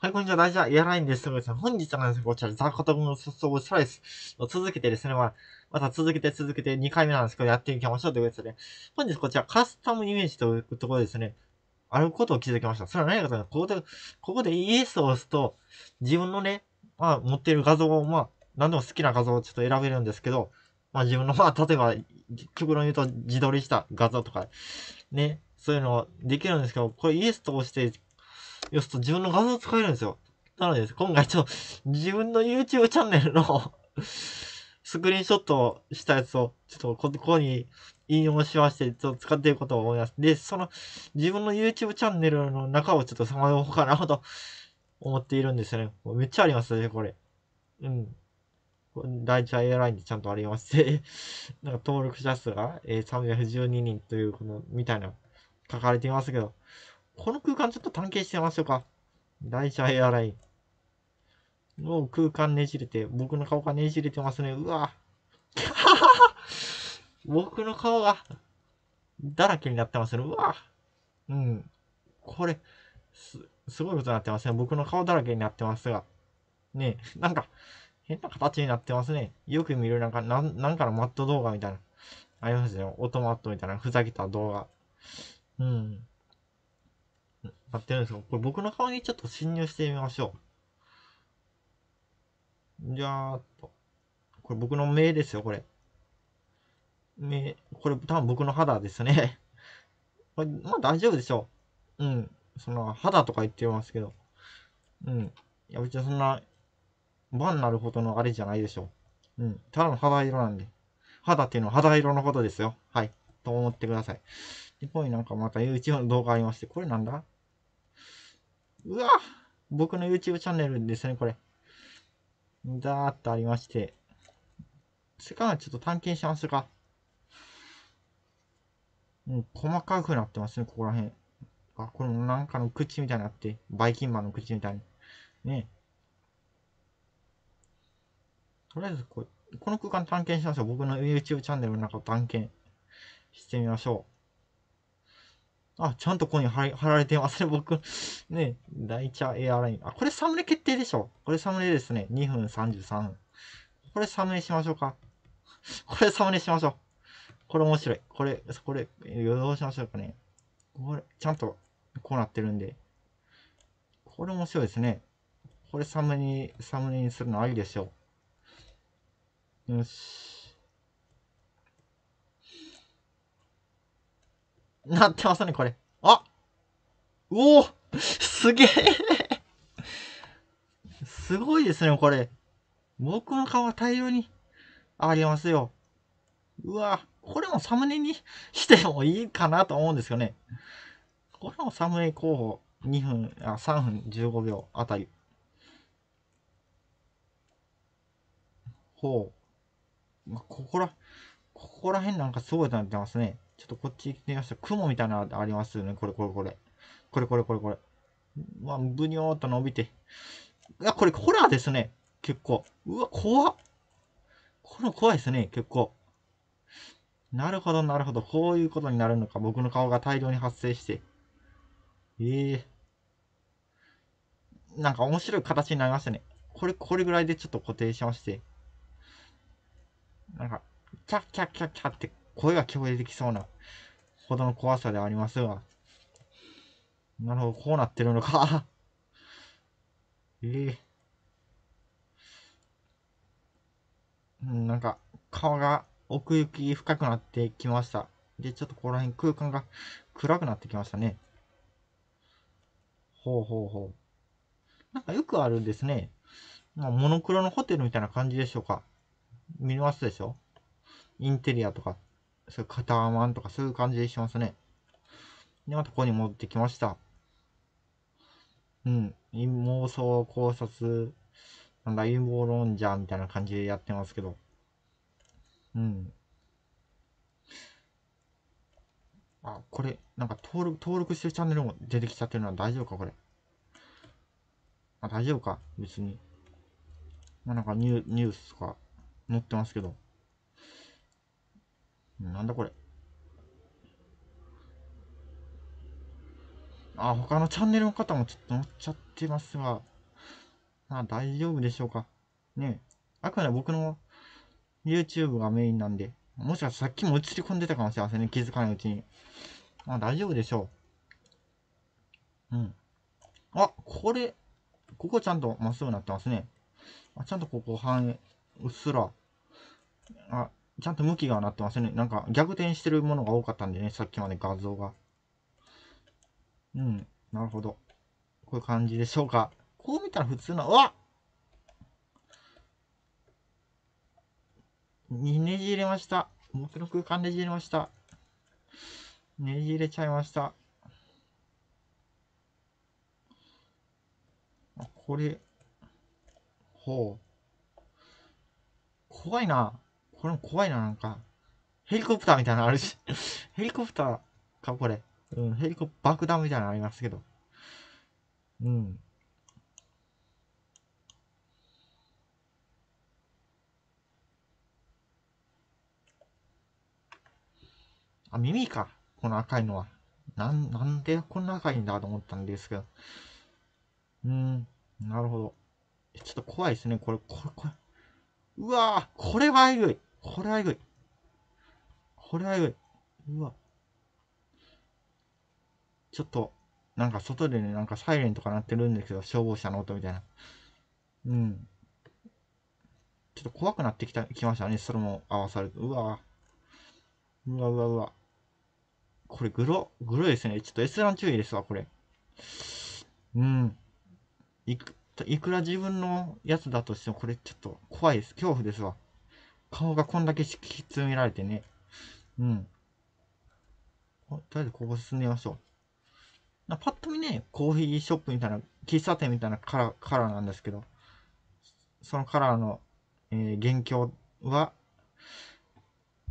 はい、こんにちは。大事な、やらないんです。本日はですね、こちら、ザコトブの早速スライスを続けてですね、まあ、また続けて続けて2回目なんですけど、やっていきましょうということで、本日こちら、カスタムイメージというところですね、あることを気づきました。それは何かというと、ここで、ここでイエスを押すと、自分のね、まあ、持っている画像を、まあ、何でも好きな画像をちょっと選べるんですけど、まあ、自分の、まあ、例えば、極論言うと、自撮りした画像とか、ね、そういうのできるんですけど、これイエスと押してよすと自分の画像使えるんですよ。なので、今回ちょっと自分の YouTube チャンネルの スクリーンショットしたやつを、ちょっとここに引用しまして、ちょっと使っていこうと思います。で、その自分の YouTube チャンネルの中をちょっとさまようかなと 思っているんですよね。めっちゃありますね、これ。うん。第一インにちゃんとありまして なんか登録者数が、えー、312人という、この、みたいな、書かれていますけど、この空間ちょっと探検してみましょうか。台車エアライン。もう空間ねじれて、僕の顔がねじれてますね。うわ。僕の顔が、だらけになってますね。うわ。うん。これ、す、すごいことになってますね。僕の顔だらけになってますが。ねえ、なんか、変な形になってますね。よく見るなんか、なん、なんかのマット動画みたいな。ありますよ。オートマットみたいな、ふざけた動画。うん。なってるんですけこれ僕の顔にちょっと侵入してみましょう。じゃーっと。これ僕の目ですよ、これ。目、これ多分僕の肌ですね。これ、まあ大丈夫でしょう。うん。その、肌とか言ってますけど。うん。いや、別にそんな、バンなるほどのあれじゃないでしょう。うん。ただの肌色なんで。肌っていうのは肌色のことですよ。はい。と思ってください。で、ここになんかまた YouTube の動画ありまして、これなんだうわ僕の YouTube チャンネルですね、これ。だーっとありまして。世界はちょっと探検しますか。もう細かくなってますね、ここら辺。あ、これもなんかの口みたいになって。バイキンマンの口みたいに。ねとりあえずこ、この空間探検しましょう。僕の YouTube チャンネルの中を探検してみましょう。あ、ちゃんとここに貼られてますね、僕。ね、ャーエアライン。あ、これサムネ決定でしょ。これサムネですね。2分33分。これサムネしましょうか。これサムネしましょう。これ面白い。これ、これ、どうしましょうかね。これ、ちゃんとこうなってるんで。これ面白いですね。これサムネ、サムネにするのありでしょう。よし。なってますね、これ。あおおすげえ すごいですね、これ。僕の顔は大量にありますよ。うわこれもサムネにしてもいいかなと思うんですよね。これもサムネ候補2分、あ、3分15秒あたり。ほう。まここら、ここら辺なんかすごいなってますね。ちょっとこっち行ってみました。雲みたいなのありますよね。これこれこれ。これこれこれこれ。まあ、ぶにょーっと伸びて。いや、これホラーですね。結構。うわ、怖っ。この怖いですね、結構。なるほど、なるほど。こういうことになるのか。僕の顔が大量に発生して。ええー、なんか面白い形になりましたね。これ、これぐらいでちょっと固定しまして。なんか、キャッキャッキャッキャッって声が聞こえてきそうなほどの怖さでありますが。なるほど、こうなってるのか。え えー、なんか、顔が奥行き深くなってきました。で、ちょっとここら辺空間が暗くなってきましたね。ほうほうほう。なんかよくあるんですね。まあ、モノクロのホテルみたいな感じでしょうか。見れますでしょインテリアとか。そういう型マンとかそういう感じでしますね。で、またここに戻ってきました。うん。妄想考察、なんだ、陰謀論者みたいな感じでやってますけど。うん。あ、これ、なんか登録、登録してるチャンネルも出てきちゃってるのは大丈夫か、これ。あ、大丈夫か、別に。まあ、なんかニュニュースとか載ってますけど。なんだこれ。あ、他のチャンネルの方もちょっと乗っちゃってますが、まあ大丈夫でしょうか。ねあくまで僕の YouTube がメインなんで、もしかしたらさっきも映り込んでたかもしれませんね。気づかないうちに。まあ大丈夫でしょう。うん。あ、これ、ここちゃんとまっすぐなってますね。あちゃんとここ半、うっすら、あ、ちゃんと向きがなってますね。なんか逆転してるものが多かったんでね、さっきまで画像が。うん、なるほど。こういう感じでしょうか。こう見たら普通の、うわにねじ入れました。元の空間ねじ入れました。ねじ入れちゃいました。これ、ほう。怖いな。これも怖いな、なんか。ヘリコプターみたいなのあるし。ヘリコプターか、これ。うん、ヘリコ、爆弾みたいなのありますけど。うん。あ、耳か。この赤いのは。なん、なんでこんな赤いんだと思ったんですけど。うん、なるほど。ちょっと怖いですね、これ、これ、これ。うわぁ、これはえぐい。これはえぐい。これはえぐい。うわ。ちょっと、なんか外でね、なんかサイレンとか鳴ってるんですけど、消防車の音みたいな。うん。ちょっと怖くなってきた、きましたね。それも合わさると。うわ。うわうわうわ。これ、グロ、グロですね。ちょっと S ラン注意ですわ、これ。うん。いく、いくら自分のやつだとしても、これちょっと怖いです。恐怖ですわ。顔がこんだけ敷き詰められてね。うん。とりあえずここ進んでみましょう。パッと見ね、コーヒーショップみたいな、喫茶店みたいなカラカラーなんですけど、そのカラーの、えー、元凶は、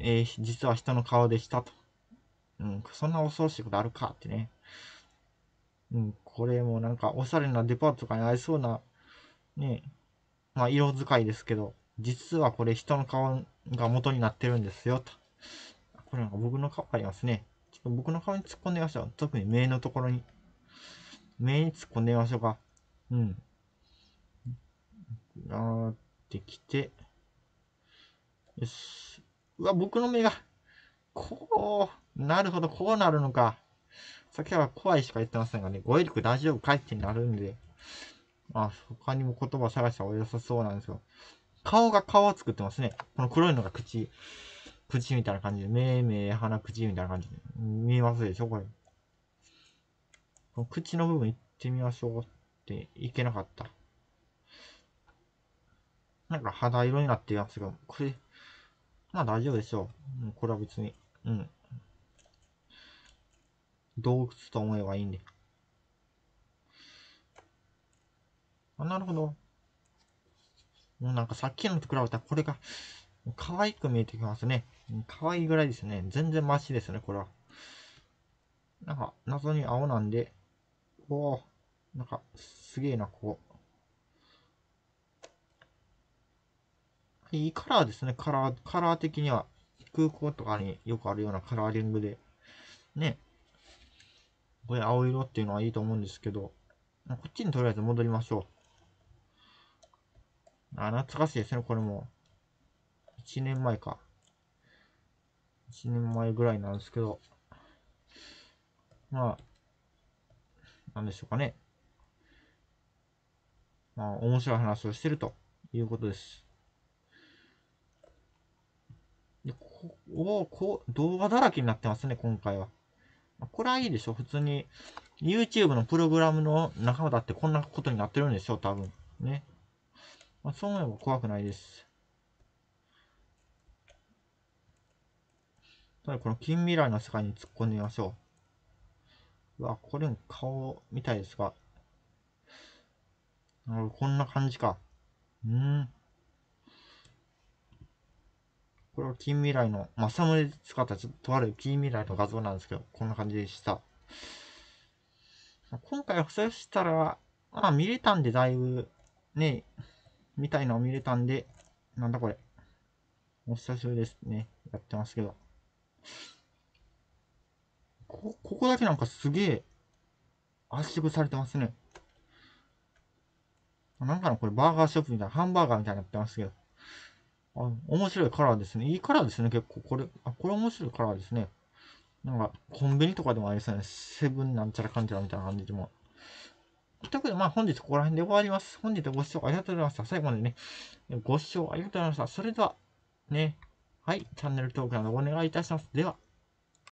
えー、実は人の顔でしたと。うん、そんな恐ろしいことあるかってね。うん、これもなんかおしゃれなデパートとかに合いそうな、ね、まあ色使いですけど、実はこれ人の顔が元になってるんですよ、と。これなんか僕の顔ありますね。ちょっと僕の顔に突っ込んでみましょう。特に目のところに。目に突っ込んでみましょうか。うん。なってきて。よし。うわ、僕の目が。こう、なるほど、こうなるのか。さっきは怖いしか言ってませんがね、語彙力大丈夫かいってなるんで、まあ、他にも言葉探した方が良さそうなんですよ。顔が顔を作ってますね。この黒いのが口、口みたいな感じで、目、目、鼻、口みたいな感じで。見えますでしょこれ。この口の部分行ってみましょうっていけなかった。なんか肌色になっていますが、これ、まあ大丈夫でしょう。うん、これは別に。うん。洞窟と思えばいいんで。あ、なるほど。もうなんかさっきのと比べたらこれが可愛く見えてきますね。可愛いぐらいですね。全然マシですね、これは。なんか謎に青なんで、おぉ、なんかすげえな、ここ。いいカラーですね、カラー、カラー的には。空港とかによくあるようなカラーリングで。ね。これ青色っていうのはいいと思うんですけど、こっちにとりあえず戻りましょう。あ、懐かしいですね、これも。1年前か。1年前ぐらいなんですけど。まあ、なんでしょうかね。まあ、面白い話をしてるということです。で、こおこ動画だらけになってますね、今回は。これはいいでしょ、普通に。YouTube のプログラムの仲間だってこんなことになってるんでしょ、多分。ね。まあ、思えば怖くないです。ただこの近未来の世界に突っ込んでみましょう。うわ、これ顔みたいですが。なるほど、こんな感じか。うん。これは近未来の、まさむで使ったちょっとある近未来の画像なんですけど、こんな感じでした。今回はそうしたら、まあ見れたんでだいぶ、ね、みたいのを見れたんで、なんだこれ。お久しぶりですね。やってますけど。こ、ここだけなんかすげえ圧縮されてますね。なんかのこれバーガーショップみたいな、ハンバーガーみたいになってますけど。あ、面白いカラーですね。いいカラーですね、結構。これ、あ、これ面白いカラーですね。なんか、コンビニとかでもありそうね。セブンなんちゃらかんちゃらみたいな感じでもということで、まあ本日ここら辺で終わります。本日ご視聴ありがとうございました。最後までね、ご視聴ありがとうございました。それでは、ね、はい、チャンネル登録などお願いいたします。では。